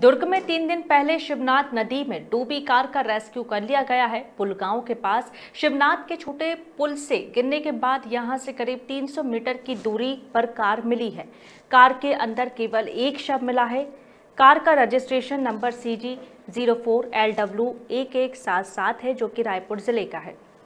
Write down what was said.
दुर्ग में तीन दिन पहले शिवनाथ नदी में डूबी कार का रेस्क्यू कर लिया गया है पुल गांव के पास शिवनाथ के छोटे पुल से गिरने के बाद यहां से करीब 300 मीटर की दूरी पर कार मिली है कार के अंदर केवल एक शव मिला है कार का registration number C G zero four L W एक एक सात सात है जो कि रायपुर जिले का है